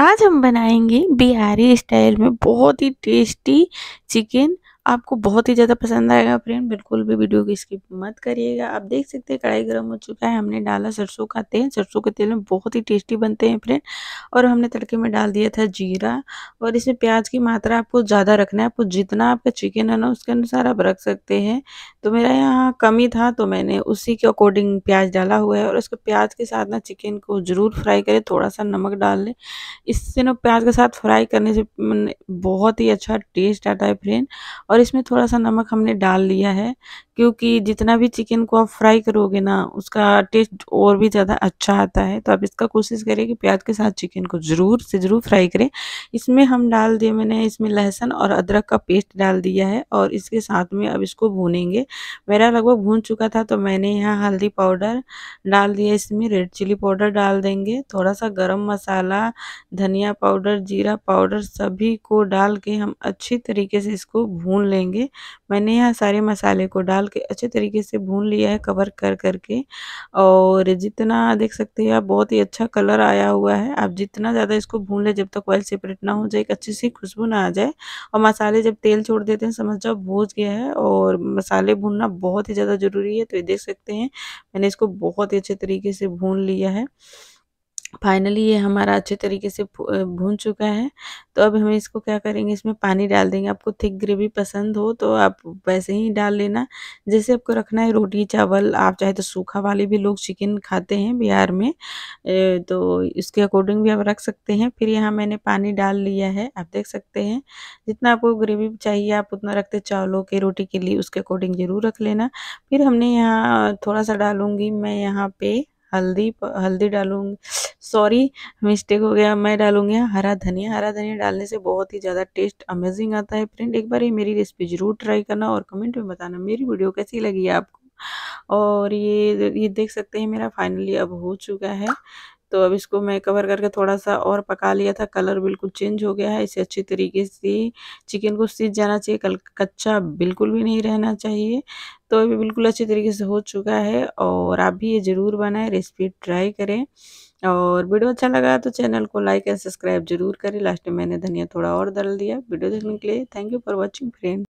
आज हम बनाएंगे बिहारी स्टाइल में बहुत ही टेस्टी चिकन आपको बहुत ही ज़्यादा पसंद आएगा फ्रेंड बिल्कुल भी वीडियो की स्किप मत करिएगा आप देख सकते हैं कढ़ाई गर्म हो चुका है हमने डाला सरसों का तेल सरसों के तेल में बहुत ही टेस्टी बनते हैं फ्रेंड और हमने तड़के में डाल दिया था जीरा और इसमें प्याज की मात्रा आपको ज़्यादा रखना है आपको जितना आपका चिकन है ना उसके अनुसार आप रख सकते हैं तो मेरा यहाँ कम ही था तो मैंने उसी के अकॉर्डिंग प्याज डाला हुआ है और उसको प्याज के साथ ना चिकन को ज़रूर फ्राई करें थोड़ा सा नमक डाल लें इससे ना प्याज के साथ फ्राई करने से बहुत ही अच्छा टेस्ट आता है फ्रेंड और और इसमें थोड़ा सा नमक हमने डाल लिया है क्योंकि जितना भी चिकन को आप फ्राई करोगे ना उसका टेस्ट और भी ज़्यादा अच्छा आता है तो आप इसका कोशिश करें कि प्याज के साथ चिकन को ज़रूर से ज़रूर फ्राई करें इसमें हम डाल दिए मैंने इसमें लहसुन और अदरक का पेस्ट डाल दिया है और इसके साथ में अब इसको भूनेंगे मेरा लगभग भून चुका था तो मैंने यहाँ हल्दी पाउडर डाल दिया इसमें रेड चिली पाउडर डाल देंगे थोड़ा सा गर्म मसाला धनिया पाउडर जीरा पाउडर सभी को डाल के हम अच्छी तरीके से इसको भून लेंगे मैंने यहाँ सारे मसाले को डाल डाल के अच्छे तरीके से भून लिया है कवर कर करके और जितना देख सकते हैं आप बहुत ही अच्छा कलर आया हुआ है आप जितना ज़्यादा इसको भून लें जब तक ऑयल सेपरेट ना हो जाए एक अच्छी सी खुशबू ना आ जाए और मसाले जब तेल छोड़ देते हैं समझ जाओ भूज गया है और मसाले भूनना बहुत ही ज़्यादा ज़रूरी है तो ये देख सकते हैं मैंने इसको बहुत ही अच्छे तरीके से भून लिया है फाइनली ये हमारा अच्छे तरीके से भून चुका है तो अब हम इसको क्या करेंगे इसमें पानी डाल देंगे आपको थिक ग्रेवी पसंद हो तो आप वैसे ही डाल लेना जैसे आपको रखना है रोटी चावल आप चाहे तो सूखा वाले भी लोग चिकन खाते हैं बिहार में तो इसके अकॉर्डिंग भी आप रख सकते हैं फिर यहाँ मैंने पानी डाल लिया है आप देख सकते हैं जितना आपको ग्रेवी चाहिए आप उतना रखते चावलों के रोटी के लिए उसके अकॉर्डिंग ज़रूर रख लेना फिर हमने यहाँ थोड़ा सा डालूँगी मैं यहाँ पे हल्दी हल्दी डालूँगी सॉरी मिस्टेक हो गया मैं डालूंगी हाँ, हरा धनिया हरा धनिया डालने से बहुत ही ज़्यादा टेस्ट अमेजिंग आता है फ्रेंड एक बार ये मेरी रेसिपी ज़रूर ट्राई करना और कमेंट में बताना मेरी वीडियो कैसी लगी आपको और ये ये देख सकते हैं मेरा फाइनली अब हो चुका है तो अब इसको मैं कवर करके थोड़ा सा और पका लिया था कलर बिल्कुल चेंज हो गया है इसे अच्छी तरीके से चिकन को सीज जाना चाहिए कल कच्चा बिल्कुल भी नहीं रहना चाहिए तो अभी बिल्कुल अच्छी तरीके से हो चुका है और आप भी ये ज़रूर बनाएं रेसिपी ट्राई करें और वीडियो अच्छा लगा तो चैनल को लाइक एंड सब्सक्राइब जरूर करें लास्ट में मैंने धनिया थोड़ा और डाल दिया वीडियो देखने के लिए thank you for watching friend